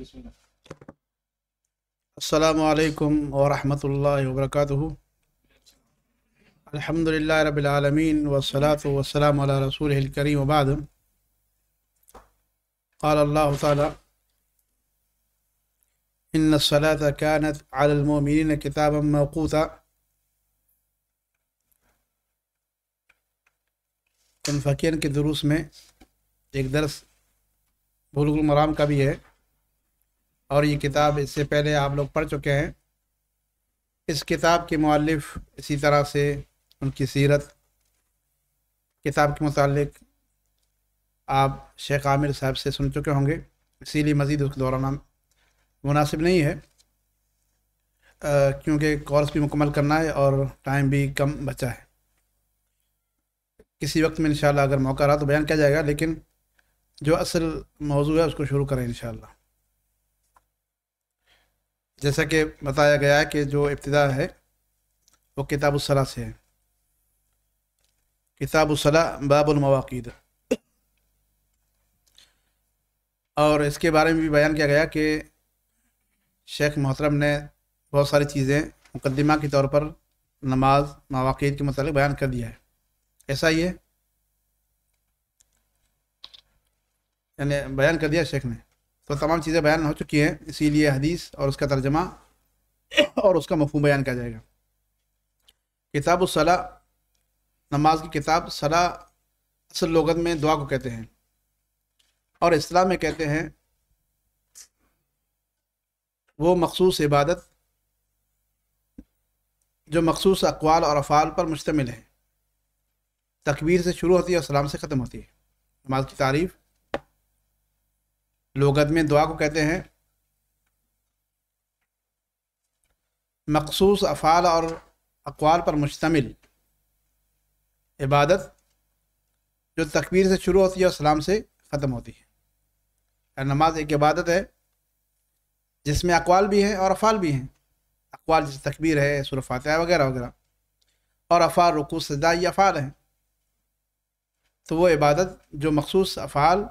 अल्लाम वरहमल वरक अलहमदिल्ला रबालमीन वसलात वसलाम रसूल करीम वबाद قال الله تعالى إن الصلاة كانت على المؤمنين كتابا موقوتا इन फ़कीर के दुरूस में एक दर्स बुलगुल मराम का भी है और ये किताब इससे पहले आप लोग पढ़ चुके हैं इस किताब के मौलफ इसी तरह से उनकी सीरत किताब के मतलब आप शेख आमिर साहब से सुन चुके होंगे इसीलिए मज़ीद उसके दौरान मुनासिब नहीं है क्योंकि कोर्स भी मुकम्मल करना है और टाइम भी कम बचा है किसी वक्त में इंशाल्लाह अगर मौका रहा तो बयान किया जाएगा लेकिन जो असल मौजू है उसको शुरू करें इंशाल्लाह जैसा कि बताया गया है कि जो इब्तदा है वो किताबुसला से है किताबुसला बाबुलमवाक़द और इसके बारे में भी बयान किया गया कि शेख मोहतरम ने बहुत सारी चीज़ें मुकदमा के तौर पर नमाज मवाक़द के मतलब बयान कर दिया है ऐसा ही है यानी बयान कर दिया शेख ने तो तमाम चीज़ें बयान हो चुकी हैं इसीलिए हदीस और उसका तर्जमा और उसका मफहम बयान किया जाएगा किताब सला नमाज की किताब सला असल लगत में दुआ को कहते हैं और इस्लाम में कहते हैं वो मखसूस इबादत जो मखसूस अकवाल और अफ़ाल पर मुश्तमिल है तकबीर से शुरू होती है और सलाम से ख़त्म होती है नमाज की तारीफ़ लोग में दुआ को कहते हैं मखसूस अफ़ाल और अकवाल पर मुश्तमिल इबादत जो तकबीर से शुरू होती है और सलाम से ख़त्म होती है नमाज एक इबादत है जिसमें अकवाल भी हैं और अफ़ाल भी हैं अकवाल जैसे तकबीर है सुरफात वगैरह वगैरह और अफ़ाल रुकू सजदा ये अफ़ाल हैं तो वो इबादत जो मखसूस अफ़ाल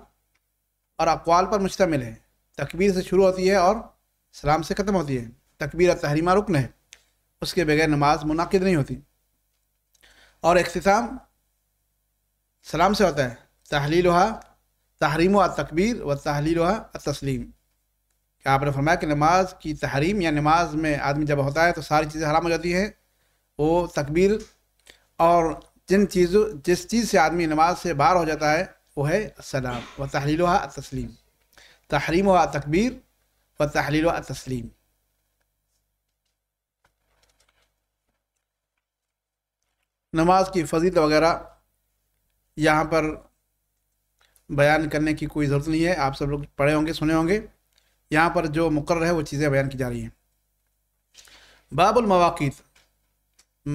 और अकवाल पर मुश्तमिल है तकबीर से शुरू होती है और सलाम से ख़त्म होती है तकबीर तहरीमा रुकन है उसके बगैर नमाज मुनद नहीं होती और अख्ताम सलाम से होता है हुआ तहरीम व तकबीर व और तस्लीम क्या आपने फरमाया कि नमाज की तहरीम या नमाज में आदमी जब होता है तो सारी चीज़ें हराम हो जाती हैं वो तकबीर और जिन चीज़ों जिस चीज़ से आदमी नमाज से बाहर हो जाता है वो है सलाम व तहलील तस्लीम तहरीम व तकबीर व तहलील व तस्लीम नमाज की फजीत वगैरह यहाँ पर बयान करने की कोई ज़रूरत नहीं है आप सब लोग पढ़े होंगे सुने होंगे यहाँ पर जो मुकर है वो चीज़ें बयान की जा रही हैं बाबुलमवाक़ीत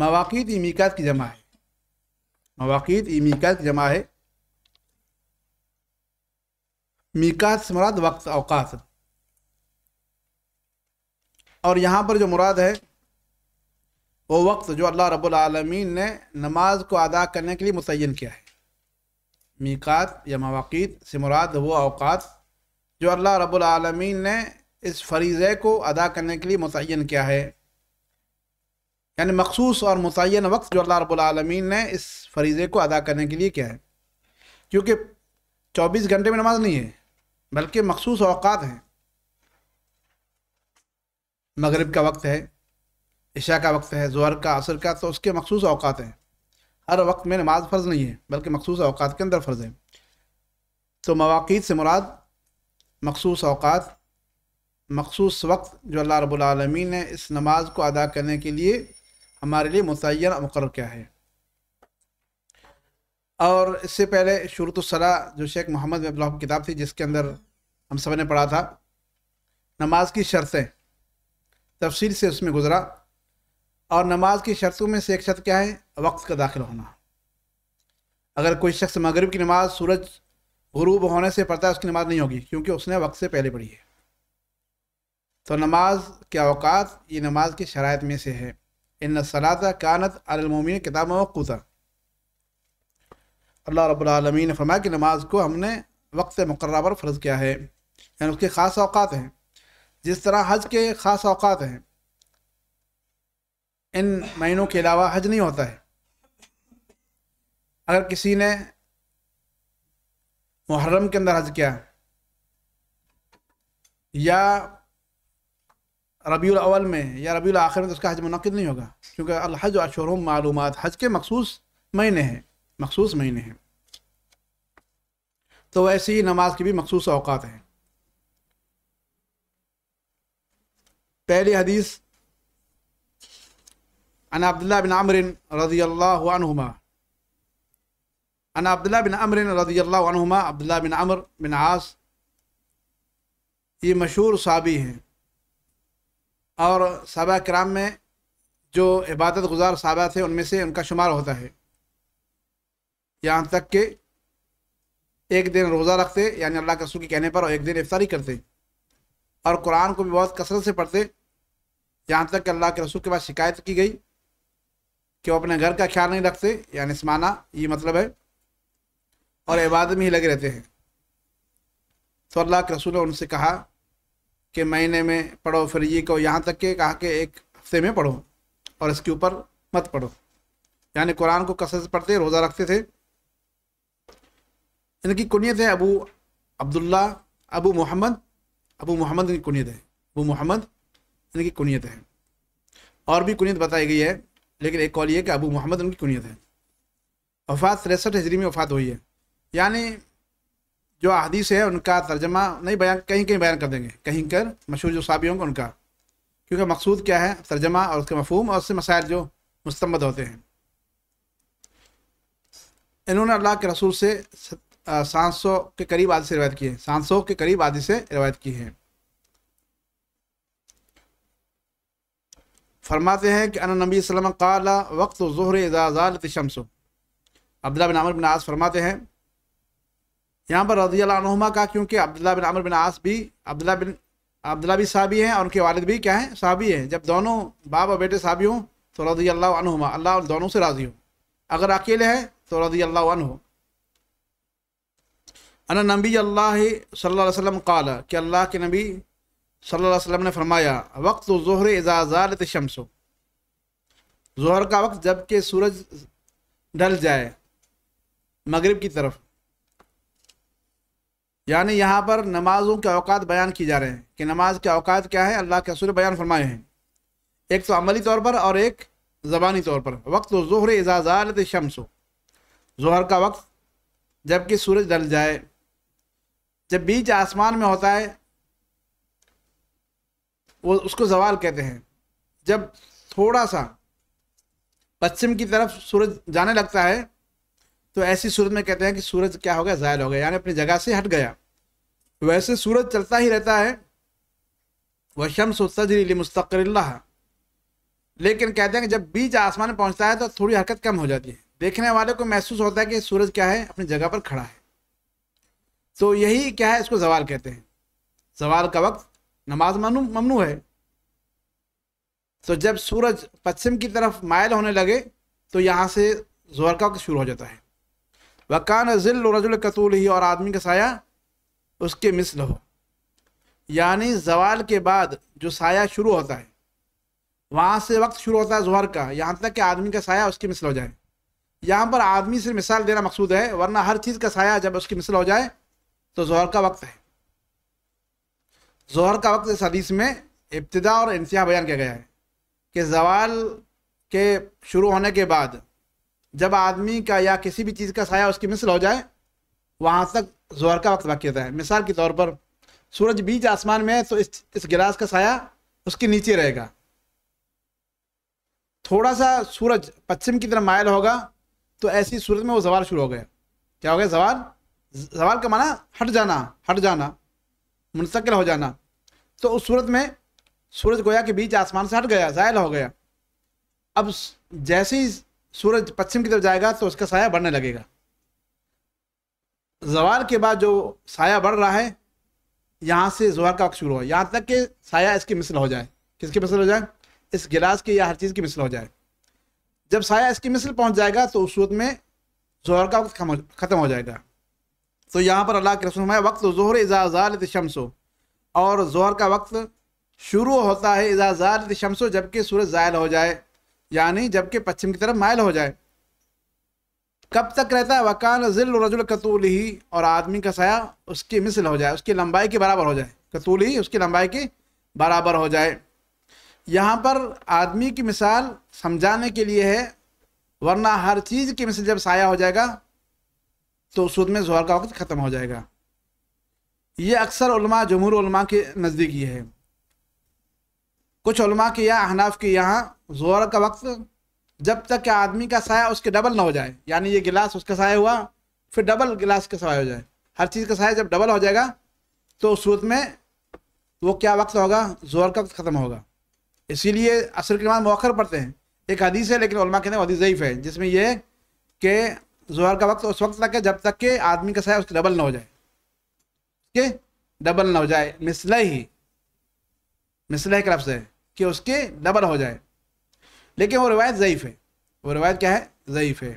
मवाक़ीत ई मीकात की जमा है मवाक़ीत ई मीकात की जमा है मीकात से मुराद वक्त अवकात और यहाँ पर जो मुराद है वो वक्त जो अल्लाह रब्बुल आलमीन ने नमाज को अदा करने के लिए मुतिन किया है मीकात या मवाक़ से मुराद वो अवकात जो अल्लाह रब्बुल आलमीन ने इस फरीज़े को अदा करने के लिए मुतिन किया है यानी मखसूस और मुतिन वक्त जो अल्लाह रब्बुल आलमीन ने इस फरीज़े को अदा करने के लिए किया है क्योंकि चौबीस घंटे में नमाज नहीं है बल्कि मखसूस अवकात हैं मगरब का वक्त है इशा का वक्त है जोहर का असर का तो उसके मखसूस अवकात हैं हर वक्त में नमाज फ़र्ज़ नहीं है बल्कि मखसूस अवकात के अंदर फ़र्ज़ है तो मवाक़ से मुराद मखसूस अवकात मखसूस वक्त जो अल्लाह रबालमीन ने इस नमाज को अदा करने के लिए हमारे लिए मुतन मुकर क्या है और इससे पहले शुरुतसरा जो शेख मोहम्मद की किताब थी जिसके अंदर हम सब ने पढ़ा था नमाज की शर्तें तफसील से उसमें गुजरा और नमाज की शर्तों में से एक शर्त क्या है वक्त का दाखिल होना अगर कोई शख्स मगरब की नमाज सूरज गरूब होने से पढ़ता है उसकी नमाज नहीं होगी क्योंकि उसने वक्त से पहले पढ़ी है तो नमाज के अवकात ये नमाज की शराइत में से है इन सलात कानत अलमोमिन किताब मौकूता अल्लाह रबालमीन ने फरमाया कि नमाज को हमने वक्त मुकर्रा पर फ़र्ज़ किया है यानी उसके ख़ास अवकात हैं जिस तरह हज के ख़ास अवकात हैं इन महीनों के अलावा हज नहीं होता है अगर किसी ने मुहर्रम के अंदर हज किया या रबी अवल में या रबी आखिर में तो उसका हज मुनद नहीं होगा क्योंकि अलहज अशर मालूम हज के मखसूस महीने हैं मखसूस महीने हैं तो वैसे ही नमाज की भी मखसूस अवकात हैं पहली हदीस अन अब्दुल्ला बिन अमरिन रजी अल्लाहुमा अन अब्दुल्ला बिन अमरिन रजी अल्लाहुमा अब्दुल्ला बिन अमर बिन आस ये मशहूर साबी हैं और सबा कराम में जो इबादत गुजार साबा थे उनमें से उनका शुमार होता है यहाँ तक के एक दिन रोज़ा रखते यानी अल्लाह के रसूल के कहने पर और एक दिन इफ्तारी करते और कुरान को भी बहुत कसरत से पढ़ते यहाँ तक कि अल्लाह के रसूल के पास शिकायत की गई कि वो अपने घर का ख्याल नहीं रखते यानी समाना ये मतलब है और इबादत में ही लगे रहते हैं तो अल्लाह के रसूल ने उनसे कहा कि महीने में पढ़ो फिर ये को यहाँ तक के कहा कि एक हफ्ते में पढ़ो और इसके ऊपर मत पढ़ो यानी कुरान को कसरत से पढ़ते रोज़ा रखते थे इनकी कुनियत है अबू अब्दुल्ला अबू मोहम्मद अबू मोहम्मद की कुनियत है अबू मोहम्मद इनकी कुनियत है और भी कुनियत बताई गई है लेकिन एक कॉल ये कि अबू मोहम्मद उनकी कुनियत है वफ़ात तिरसठ हजरी में वफ़ात हुई है यानी जो अहदीस है उनका तर्जमा नहीं बयान कहीं कहीं बयान कर देंगे कहीं कर मशहूर जो साबी होंगे उनका क्योंकि मकसूद क्या है तर्जमा और उसके मफहम और उससे मसायल जो मुस्तमद होते हैं इन्होंने अल्लाह के रसूल से सात सौ के करीब आदि से रिवायत की है सात सौ के करीब आदि से रिवायत की है फरमाते हैं कि अन नबी वसम काला वक्त ज़हर एजाजालत अब्दुल्ला बिन अमर बिन आस फरमाते हैं यहाँ पर रजी का क्योंकि अब्दुल्ला बिन अमर बिन आस भी अब्दुल्ला बिन अब्दुल्ला भी साहबी हैं और उनके वालिद भी क्या हैं साहबी हैं जब दोनों बाप और बेटे साहबी हों तो रजी अल्लाह अनहुमा अल्लाह दोनों से राज़ी हो अगर अकेले हैं तो रजी अल्लाह अन नबी अल्लाह सल्लल्लाहु अलैहि वसल्लम कि अल्लाह के नबी सल्लल्लाहु अलैहि वसल्लम ने फरमाया वक्त जहर एजाजालत शमस जहर का वक्त जबकि सूरज ढल जाए मगरिब की तरफ यानी यहाँ पर नमाज़ों के अवकात बयान किए जा रहे हैं कि नमाज के अवकात क्या है अल्लाह के असूल बयान फरमाए हैं एक तो अमली तौर पर और एक ज़बानी तौर पर वक्त जहर एजाजालत शमस जहर का वक्त जबकि सूरज ढल जाए जब बीज आसमान में होता है वो उसको जवाल कहते हैं जब थोड़ा सा पश्चिम की तरफ सूरज जाने लगता है तो ऐसी सूरत में कहते हैं कि सूरज क्या हो गया जायल हो गया यानी अपनी जगह से हट गया वैसे सूरज चलता ही रहता है वह शम्स सजरी मुस्तकर लेकिन कहते हैं कि जब बीज आसमान में पहुंचता है तो थोड़ी हरकत कम हो जाती है देखने वाले को महसूस होता है कि सूरज क्या है अपनी जगह पर खड़ा है तो यही क्या है इसको जवाल कहते हैं जवाल का वक्त नमाज ममनू है तो जब सूरज पश्चिम की तरफ मायल होने लगे तो यहाँ से जोर का वक्त शुरू हो जाता है वकान जिल रजुल कतूल ही और आदमी का साया उसके मिसल हो यानी जवाल के बाद जो साया शुरू होता है वहाँ से वक्त शुरू होता है जोहर का यहाँ तक कि आदमी का साया उसकी मिसल हो जाए यहाँ पर आदमी से मिसाल देना मकसूद है वरना हर चीज़ का साया जब उसकी मिसल हो जाए तो जोहर का वक्त है जोहर का वक्त इस हदीस में इब्तदा और इंसिया बयान किया गया है कि जवाल के शुरू होने के बाद जब आदमी का या किसी भी चीज़ का साया उसकी मिसल हो जाए वहाँ तक जोहर का वक्त बाकी होता है मिसाल के तौर पर सूरज बीच आसमान में है तो इस इस गिलास का साया उसके नीचे रहेगा थोड़ा सा सूरज पश्चिम की तरफ मायल होगा तो ऐसी सूरत में वो जवाल शुरू हो गया क्या हो गया जवाल जवाल का माना हट जाना हट जाना मुंतकिल हो जाना तो उस सूरत में सूरज गोया के बीच आसमान से हट गया जायल हो गया अब जैसे ही सूरज पश्चिम की तरफ जाएगा तो उसका साया बढ़ने लगेगा जवाल के बाद जो साया बढ़ रहा है यहाँ से जोहर का वक्त शुरू हो यहाँ तक कि साया इसकी मिसल हो जाए किसकी मिसल हो जाए इस गिलास की या हर चीज़ की मिसल हो जाए जब साया इसकी मिसल पहुँच जाएगा तो उस सूरत में जोहर का वक्त खत्म हो जाएगा तो यहाँ पर अल्लाह के रसूल हमारे वक्त जहर इजाजालत शमसो और जहर का वक्त शुरू होता है इजाजालत शमसो जबकि सूरज ज़ायल हो जाए यानी जबकि पश्चिम की तरफ मायल हो जाए कब तक रहता है वकान जिल रजुल कतूल ही और आदमी का साया उसकी मिसल हो जाए उसकी लंबाई के बराबर हो जाए कतूल ही उसकी लंबाई के बराबर हो जाए यहाँ पर आदमी की मिसाल समझाने के लिए है वरना हर चीज़ की मिसल जब साया हो जाएगा तो सूद में जोहर का वक्त ख़त्म हो जाएगा ये अक्सर उलमा जमहूर के नज़दीक ये है कुछ के यहाँ अहनाफ के यहाँ जोहर का वक्त जब तक कि आदमी का साया उसके डबल ना हो जाए यानी ये गिलास उसका साया हुआ फिर डबल गिलास का साया हो जाए हर चीज़ का साया जब डबल हो जाएगा तो सूरत में वो क्या वक्त होगा जोहर का वक्त ख़त्म होगा इसीलिए असर के बाद मौखर पड़ते हैं एक हदीस है लेकिन उलमा कहते हैं हदीस ज़यीफ़ है जिसमें यह कि जोहर का वक्त उस वक्त तक है जब तक के आदमी का साया उस डबल ना हो जाए के डबल ना हो जाए मिसल ही मिसल के लफ्ज़ है कि उसके डबल हो जाए लेकिन वो रिवायत ज़यीफ़ है वो रिवायत क्या है ज़यीफ़ है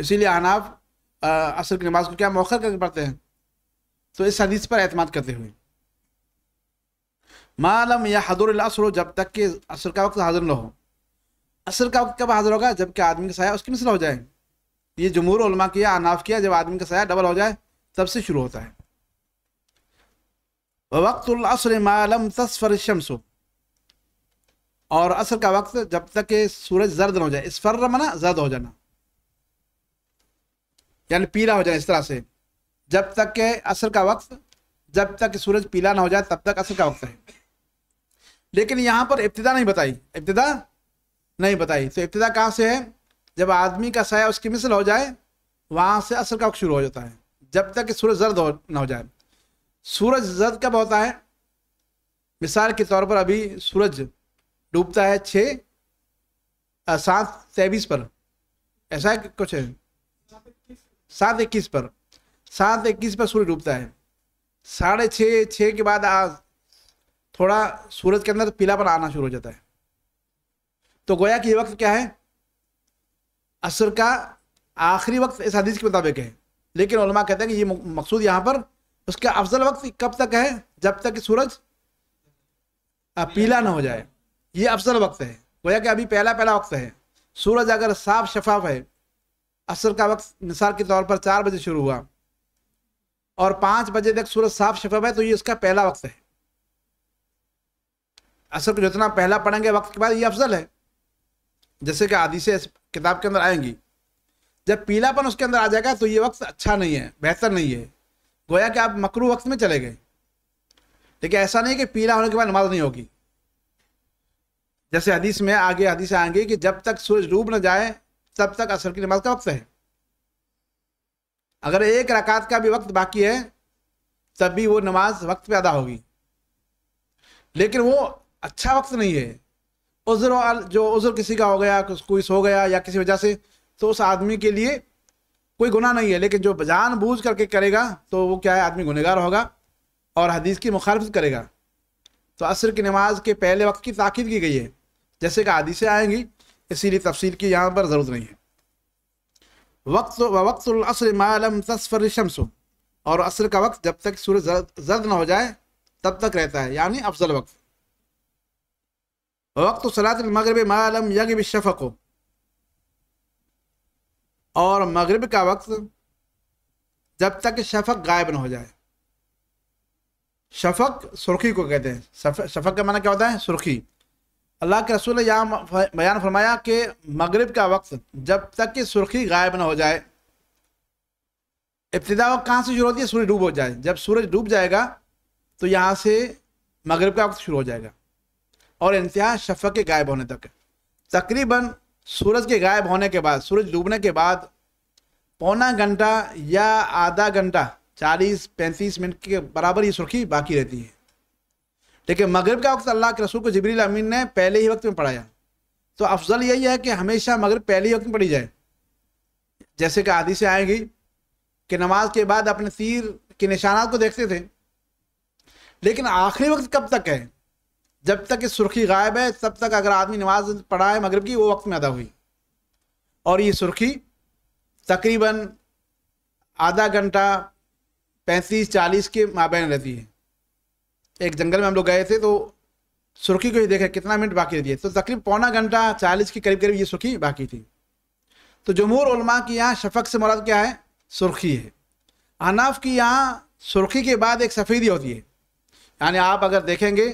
इसीलिए अनाब असर की नमाज को क्या मौखर करके पढ़ते हैं तो इस हदीस पर अतमाद करते हुए मालम या हदुर असर जब तक कि असर का वक्त हाजिर न हो असर का वक्त कब हाजिर होगा जबकि आदमी का साया उसकी मिसल हो जाए ये जमूर उलमा किया अनाफ किया जब आदमी का साया डबल हो जाए तब से शुरू होता है वक्त मालम तस्फर शमस और असर का वक्त जब तक के सूरज जर्द ना हो जाए स्फर मना जर्द हो जाना यानी पीला हो जाए इस तरह से जब तक के असर का वक्त जब तक सूरज पीला ना हो जाए तब तक असर का वक्त है लेकिन यहाँ पर इब्तदा नहीं बताई इब्तदा नहीं बताई तो इब्तदा कहाँ से है जब आदमी का साया उसकी मिसल हो जाए वहाँ से असर का वक्त शुरू हो जाता है जब तक कि सूरज जर्द हो ना हो जाए सूरज जर्द कब होता है मिसाल के तौर पर अभी सूरज डूबता है छः सात तेईस पर ऐसा कुछ है सात इक्कीस पर सात इक्कीस पर सूरज डूबता है साढ़े छः छः के बाद आज थोड़ा सूरज के अंदर पीलापन आना शुरू हो जाता है तो गोया कि यह वक्त क्या है असर का आखिरी वक्त इस हदीस के मुताबिक है लेकिन उलमा कहते हैं कि ये मकसूद यहाँ पर उसका अफजल वक्त कब तक है जब तक कि सूरज पीला ना हो जाए ये अफजल वक्त है गोया कि अभी पहला पहला वक्त है सूरज अगर साफ शफाफ है असर का वक्त निसार के तौर पर चार बजे शुरू हुआ और पाँच बजे तक सूरज साफ शफाफ है तो ये इसका पहला वक्त है असर को जितना पहला पढ़ेंगे वक्त के बाद ये अफजल है जैसे कि आदि से किताब के अंदर आएंगी जब पीलापन उसके अंदर आ जाएगा तो ये वक्त अच्छा नहीं है बेहतर नहीं है गोया कि आप मकरू वक्त में चले गए लेकिन ऐसा नहीं कि पीला होने के बाद नमाज नहीं होगी जैसे हदीस में आगे हदीस आएंगे कि जब तक सूरज डूब न जाए तब तक असर की नमाज का वक्त है अगर एक रकात का भी वक्त बाकी है तब भी वो नमाज वक्त पे अदा होगी लेकिन वो अच्छा वक्त नहीं है उज़र जो उज़र किसी का हो गया कोई सो गया या किसी वजह से तो उस आदमी के लिए कोई गुना नहीं है लेकिन जो जान बूझ करके करेगा तो वो क्या है आदमी गुनहगार होगा और हदीस की मुखालफत करेगा तो असर की नमाज के पहले वक्त की ताकीद की गई है जैसे कि हदीसें आएंगी इसीलिए तफसील की यहाँ पर ज़रूरत नहीं है वक्त असर मालम तस्फर शम्स और असर का वक्त जब तक सूरज जर्द ना हो जाए तब तक रहता है यानी अफजल वक्त वक्त सलात मगरब मालम यग शफ़ और मगरब का वक्त जब तक शफक गायब न हो जाए शफक सुर्खी को कहते हैं शफक का माना क्या होता है सुर्खी अल्लाह के रसूल ने यहाँ बयान फरमाया कि मगरब का वक्त जब तक कि सुर्खी गायब न हो जाए इब्तदा कहाँ से शुरू होती है सूर्य डूब हो जाए जब सूरज डूब जाएगा तो यहाँ से मगरब का वक्त शुरू हो जाएगा और इंतहा शफक के गायब होने तक तकरीबन सूरज के गायब होने के बाद सूरज डूबने के बाद पौना घंटा या आधा घंटा चालीस पैंतीस मिनट के बराबर ये सुर्खी बाकी रहती है लेकिन मगरब का वक्त अल्लाह के रसूल को जबरील अमीन ने पहले ही वक्त में पढ़ाया तो अफजल यही है कि हमेशा मगरब पहले ही वक्त में पढ़ी जाए जैसे कि आदि से आएगी कि नमाज के बाद अपने तीर के निशानात को देखते थे लेकिन आखिरी वक्त कब तक है जब तक ये सुर्खी गायब है तब तक अगर आदमी नमाज पढ़ा है मगरब की वो वक्त में अदा हुई और ये सुर्खी तकरीबन आधा घंटा पैंतीस चालीस के माबेन रहती है एक जंगल में हम लोग गए थे तो सुर्खी को ही देखा कितना मिनट बाकी रहती है तो तकरीब पौना घंटा चालीस के करीब करीब ये सुर्खी बाकी थी तो जमहूर की यहाँ शफक से मुराद क्या है सुर्खी है अनाफ की यहाँ सुर्खी के बाद एक सफ़ेदी होती है यानी आप अगर देखेंगे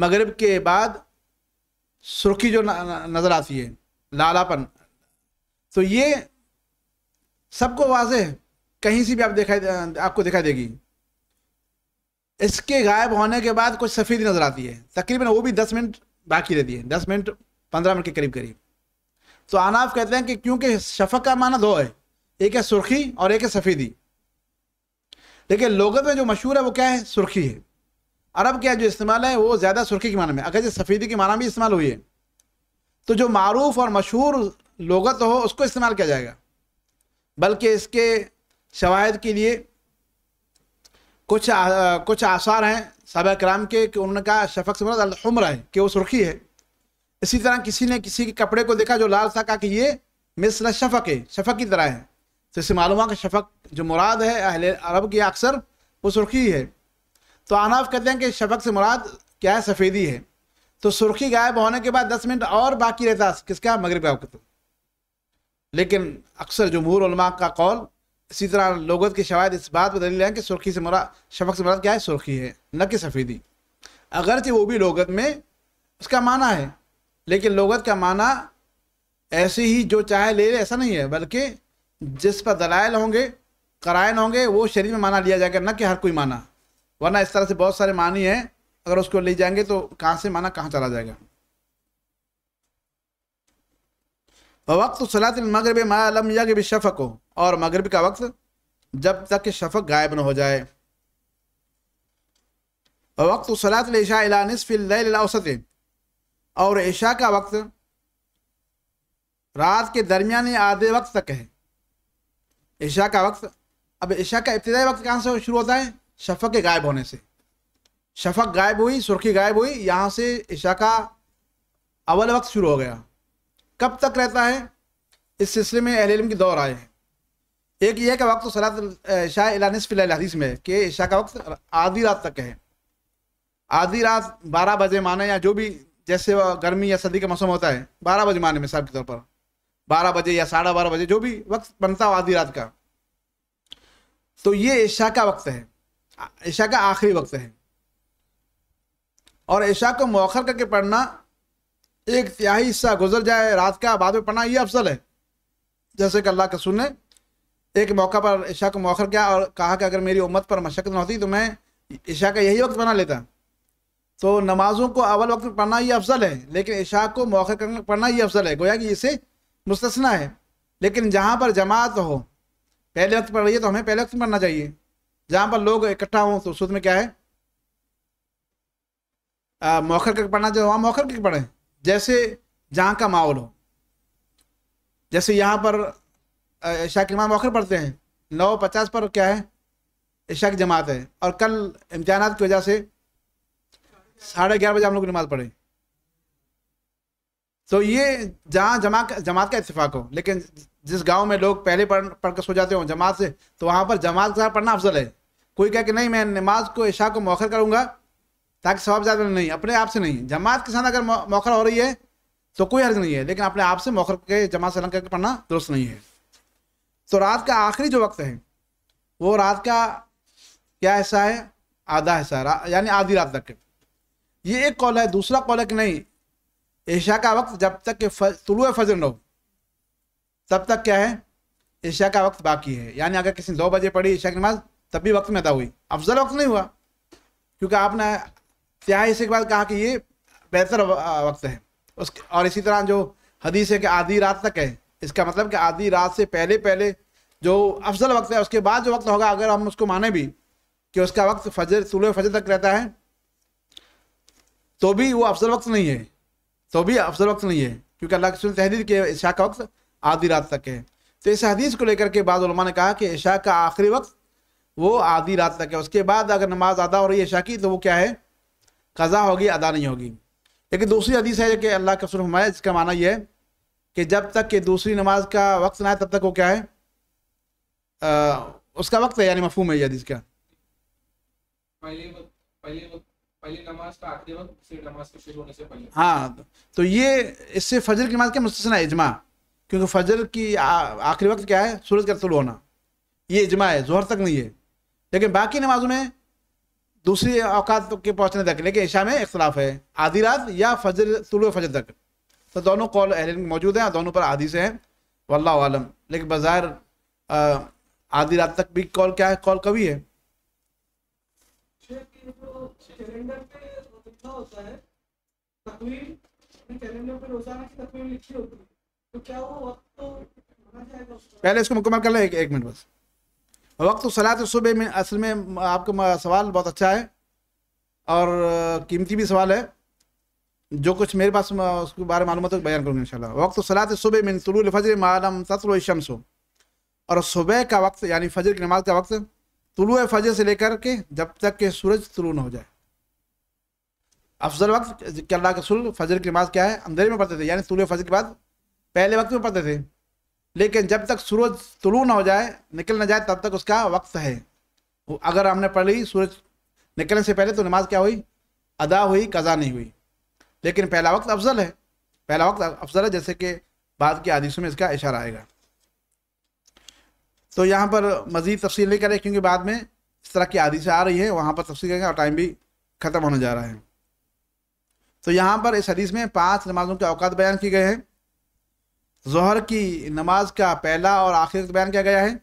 मगरब के बाद सुर्खी जो नज़र आती है लालापन तो ये सबको वाज है कहीं से भी आप दिखाई आपको दिखाई देगी इसके गायब होने के बाद कुछ सफ़ेदी नज़र आती है तकरीबन वो भी दस मिनट बाकी रहती है दस मिनट पंद्रह मिनट के करीब करीब तो आनाफ कहते हैं कि क्योंकि शफक का माना दो है एक है सुर्खी और एक है सफ़ेदी देखिए लोगों में जो मशहूर है वो क्या है सुर्खी है अरब का जो इस्तेमाल है वो ज़्यादा सुर्खी के माना में अगर सफ़ेदी के माना भी इस्तेमाल हुई है तो जो मरूफ और मशहूर लगत हो उसको इस्तेमाल किया जाएगा बल्कि इसके शवाहद के लिए कुछ आ, कुछ आसार हैं सबा कराम के कि उन्होंने कहा शफक से मतलब है कि वो सुर्खी है इसी तरह किसी ने किसी के कपड़े को देखा जो लाल था कहा कि ये मिसल शफक है शफक की तरह है तो इससे मालूम है कि शफक जो मुराद है अहले अरब की अक्सर वो सुर्खी है तो आनाफ कहते हैं कि शफक से मुराद क्या है सफ़ेदी है तो सुर्खी गायब होने के बाद दस मिनट और बाकी रहता किसका मगरब का वक्त लेकिन अक्सर जमहूर का कौल इसी तरह लोगत के शवायद इस बात पर दलील है कि सुर्खी से मुराद शफक से मुराद क्या है सुर्खी है न कि सफ़ेदी अगरचि वो भी लोगत में उसका माना है लेकिन लोगत का माना ऐसे ही जो चाहे ले ले ऐसा नहीं है बल्कि जिस पर दलाइल होंगे कराइन होंगे वो शरीर में माना लिया जाएगा न कि हर कोई माना वरना इस तरह से बहुत सारे मानी हैं अगर उसको ले जाएंगे तो कहाँ से माना कहाँ चला जाएगा वक्त सलात मगरब मालम यग शफक हो और मगरब का वक्त जब तक शफक गायब न हो जाए वक्त सलात औसत और ईशा का वक्त रात के दरमियानी आधे वक्त तक है ईशा का वक्त अब ईशा का इब्तदाई वक्त कहाँ से शुरू होता है शफक के गायब होने से शफक गायब हुई सुर्खी गायब हुई यहाँ से ईशा का अवल वक्त शुरू हो गया कब तक रहता है इस सिलसिले में अहल की दौर आए हैं एक यह का वक्त तो सलात शाह हदीस में कि ईशा का वक्त आधी रात तक है आधी रात बारह बजे माने या जो भी जैसे गर्मी या सर्दी का मौसम होता है बारह बजे माने मिसाल के तौर पर बारह बजे या साढ़े बारह बजे जो भी वक्त बनता हो आधी रात का तो ये ईशा का वक्त है ईशा का आखिरी वक्त है और ईशा को मौखर करके पढ़ना एक तिहाई हिस्सा गुजर जाए रात का बाद में पढ़ना ये अफसल है जैसे कि अल्लाह कसूर ने एक मौका पर ईशा को मौखर किया और कहा कि अगर मेरी उम्मत पर मशक्क़त न होती तो मैं ईशा का यही वक्त बना लेता तो नमाजों को अवल वक्त में पढ़ना ये अफसल है लेकिन ईशा को मौखर करना पढ़ना ये अफसल है गोया कि इसे मुस्तना है लेकिन जहाँ पर जमात हो पहले वक्त पढ़ रही है तो हमें पहले वक्त पढ़ना चाहिए जहां पर लोग इकट्ठा हों तो सूद में क्या है मौखर करके पढ़ना जो वहां मौखर करके पढ़े जैसे जहाँ का माहौल हो जैसे यहाँ पर ईशा की मौखर पढ़ते हैं नौ पचास पर क्या है ईशा की जमात है और कल इम्तहान की वजह से साढ़े ग्यारह बजे हम लोग नमाज पढ़े तो ये जहाँ जमा जमात का इतफाक़ हो लेकिन जिस गांव में लोग पहले पढ़ पढ़ कर सो जाते हो जमात से तो वहाँ पर जमात के साथ पढ़ना अफजल है कोई कहे कि नहीं मैं नमाज को ऐशा को मौखर करूँगा ताकि स्वाब ज़्यादा नहीं अपने आप से नहीं जमात के साथ अगर मौखर हो रही है तो कोई हर्ज नहीं है लेकिन अपने आप से मौखर के जमात से अलग करके पढ़ना दुरुस्त नहीं है तो रात का आखिरी जो वक्त है वो रात का क्या हिस्सा है आधा हिस्सा यानी आधी रात तक ये एक कॉल है दूसरा कॉल है कि नहीं ऐशा का वक्त जब तक के तुलुए फजर न हो तब तक क्या है ईशा का वक्त बाकी है यानी अगर किसी दो बजे पढ़ी ईशा की नमाज़ तब भी वक्त में अदा हुई अफजल वक्त नहीं हुआ क्योंकि आपने त्याग इसी के बाद कहा कि ये बेहतर वक्त है उस और इसी तरह जो हदीस है कि आधी रात तक है इसका मतलब कि आधी रात से पहले पहले जो अफजल वक्त है उसके बाद जो वक्त होगा अगर हम उसको माने भी कि उसका वक्त फजर सुलह फजर तक रहता है तो भी वो अफजल वक्त नहीं है तो भी अफजल वक्त नहीं है क्योंकि अल्लाह के तहदीर के इशा का वक्त आधी रात तक है तो इस हदीस को लेकर के बाद ने कहा कि इशा का आखिरी वक्त वो आधी रात तक है उसके बाद अगर नमाज अदा हो रही है शाकी तो वो क्या है कज़ा होगी अदा नहीं होगी लेकिन दूसरी हदीस है कि अल्लाह का सुर इसका माना यह है कि जब तक कि दूसरी नमाज का वक्त ना है तब तक वो क्या है आ, उसका वक्त है यानी मफहूम है ये हदीस का हाँ तो ये इससे फजर की नमाज का मुस्तना इजमा क्योंकि फजर की आखिरी वक्त क्या है सूरज का तुल होना ये इजमा है जोहर तक नहीं है लेकिन बाकी नमाजों में दूसरी अवकात के पहुँचने तक लेकिन ईशा में इख्तलाफ है आधी रात या फजर तुल फजर तक तो दोनों कॉल अहल मौजूद हैं दोनों पर आधी से हैं वल्लम लेकिन बाज़ार आधी रात तक भी कॉल क्या है कॉल कभी है पहले इसको मुकम्मल कर लें एक, एक मिनट बस वक्त सलात तो सुबह में असल में आपका सवाल बहुत अच्छा है और कीमती भी सवाल है जो कुछ मेरे पास उसके बारे में मालूम तो बयान करूँगा इंशाल्लाह वक्त सलात तो सुबह में तुलूल फजर मालम तत्ल शम्स और सुबह का वक्त यानी फजर की नमाज का वक्त तुलु फजर से लेकर के जब तक के सूरज तुलू न हो जाए अफजल वक्त क्या के सुल फजर की नमाज क्या है अंधेरे में पढ़ते थे यानी तुलु फजर के बाद पहले वक्त में पढ़ते थे लेकिन जब तक सूरज तुलु ना हो जाए निकल ना जाए तब तक उसका वक्त है अगर हमने पढ़ ली सूरज निकलने से पहले तो नमाज क्या हुई अदा हुई कज़ा नहीं हुई लेकिन पहला वक्त अफजल है पहला वक्त अफजल है जैसे कि बाद के आदिशों में इसका इशारा आएगा तो यहाँ पर मज़ीद तफसील नहीं करें क्योंकि बाद में इस तरह की आदिशें आ रही है वहाँ पर तफसील करेंगे और टाइम भी ख़त्म होने जा रहा है तो यहाँ पर इस हदीस में पाँच नमाज़ों के अवकात बयान किए गए हैं जहर की नमाज का पहला और आखिरी वक्त बयान किया गया है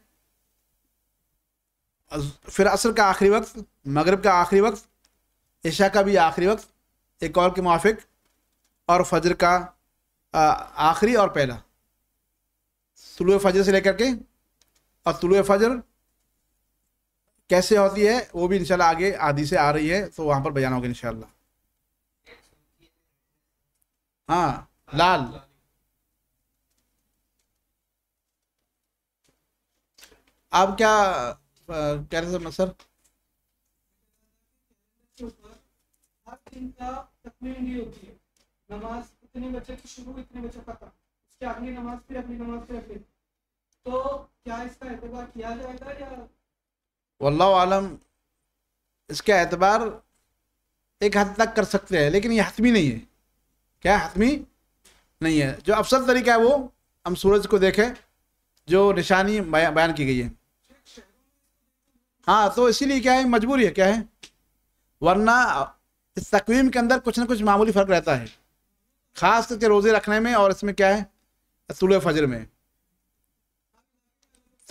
फिर असर का आखिरी वक्त मगरब का आखिरी वक्त ऐशा का भी आखिरी वक्त एक और के मुआफिक और फजर का आखिरी और पहला तुलु फजर से लेकर के और तुलु फजर कैसे होती है वो भी इंशाल्लाह आगे आधी से आ रही है तो वहाँ पर बयान होगा इंशाल्लाह हाँ लाल आप क्या कह रहे थे सर नमाज तो इसका एतबार वल्ला आलम इसका एतबार एक हद तक कर सकते हैं लेकिन ये हतमी नहीं है क्या हतमी नहीं है जो अफसल तरीका है वो हम सूरज को देखें जो निशानी बयान की गई है हाँ तो इसीलिए क्या है मजबूरी है क्या है वरना इस तकवीम के अंदर कुछ ना कुछ मामूली फ़र्क रहता है ख़ास करके रोज़े रखने में और इसमें क्या है तुल फजर में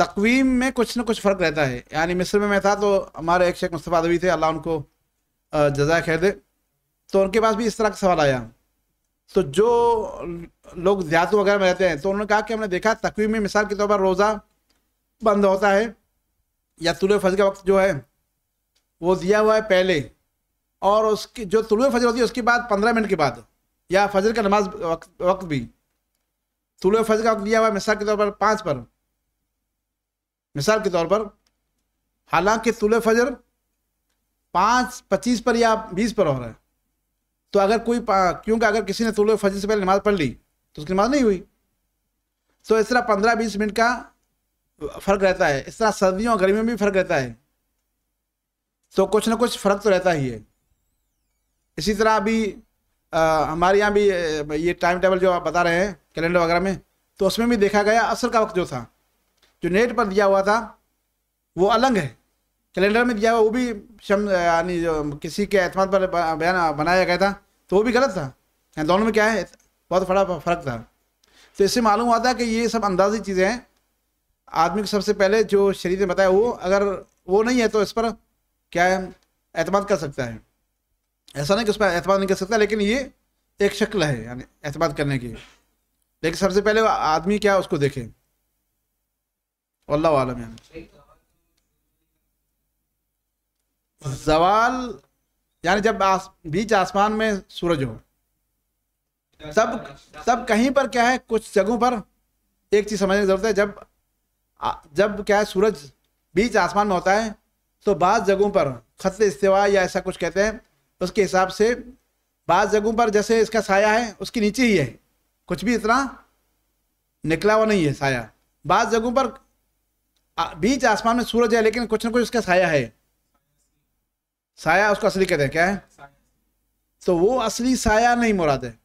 तकवीम में कुछ ना कुछ फ़र्क रहता है यानी मिस्र में मैं था तो हमारे एक शेख मुस्तफ़ा दवी थे अल्लाह उनको जजा कह दे तो उनके पास भी इस तरह का सवाल आया तो जो लोग ज्यादा वगैरह में रहते हैं तो उन्होंने कहा कि हमने देखा तकवीम में मिसाल के तौर पर रोज़ा बंद होता है या तुल फज का वक्त जो है वो दिया हुआ है पहले और उसकी जो तुल फजर होती है उसके बाद पंद्रह मिनट के बाद या फजर का नमाज वक्त, वक्त भी तुल फजर का वक्त दिया हुआ है मिसाल के तौर पर पाँच पर मिसाल के तौर पर हालांकि तुल फजर पाँच पच्चीस पर या बीस पर हो रहा है तो अगर कोई क्योंकि अगर किसी ने तुल फजर से पहले नमाज पढ़ ली तो उसकी नमाज नहीं हुई तो इस तरह पंद्रह बीस मिनट का फर्क रहता है इस तरह सर्दियों और गर्मियों में भी फर्क रहता है तो कुछ ना कुछ फर्क तो रहता ही है इसी तरह अभी हमारे यहाँ भी ये टाइम टेबल जो आप बता रहे हैं कैलेंडर वगैरह में तो उसमें भी देखा गया असर का वक्त जो था जो नेट पर दिया हुआ था वो अलग है कैलेंडर में दिया हुआ वो भी शम यानी जो किसी के अहतमाद पर बयान बनाया गया था तो वो भी गलत था दोनों में क्या है बहुत बड़ा फर्क था तो इससे मालूम हुआ था कि ये सब अंदाजी चीज़ें हैं आदमी को सबसे पहले जो शरीर ने बताया वो अगर वो नहीं है तो इस पर क्या है कर सकता है ऐसा नहीं कि उस पर एतमाद नहीं कर सकता लेकिन ये एक शक्ल है यानी एतमाद करने की लेकिन सबसे पहले आदमी क्या उसको देखे अल्लाह आलम यानी जवाल यानी जब आस, बीच आसमान में सूरज हो तब तब कहीं पर क्या है कुछ जगहों पर एक चीज़ समझने की जरूरत है जब जब क्या है सूरज बीच आसमान में होता है तो बाद जगहों पर खत इस्तेवा या ऐसा कुछ कहते हैं उसके हिसाब से बाद जगहों पर जैसे इसका साया है उसके नीचे ही है कुछ भी इतना निकला हुआ नहीं है साया बाद जगहों पर बीच आसमान में सूरज है लेकिन कुछ ना कुछ उसका साया है साया उसको असली कहते हैं क्या है तो वो असली साया नहीं मुराद है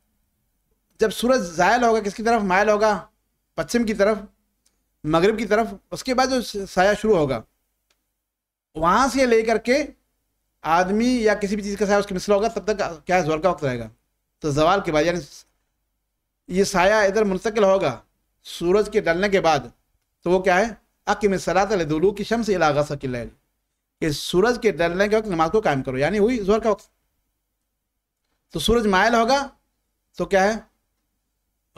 जब सूरज जायल होगा किसकी तरफ मायल होगा पश्चिम की तरफ मगरब की तरफ उसके बाद जो साया शुरू होगा वहाँ से ले करके आदमी या किसी भी चीज़ का साया उसके मिसरा होगा तब तक क्या है जोर का वक्त रहेगा तो जवाल के बाद यानी ये साया इधर मुंतकिल होगा सूरज के डलने के बाद तो वो क्या है में सलात दुलू की शम्स इलागा सकिल कि सूरज के डलने के वक्त नमाज को कायम करो यानी हुई जोर का वक्त तो सूरज मायल होगा तो क्या है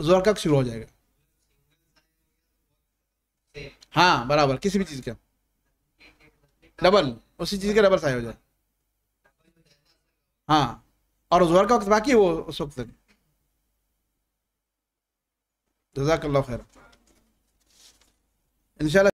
जोर का शुरू हो जाएगा हाँ बराबर किसी भी चीज़ का डबल उसी चीज़ का डबल साइन हो जाए हाँ और जोहर का वक्त बाकी वो उस वक्त तक जजाकल्ला खैर इन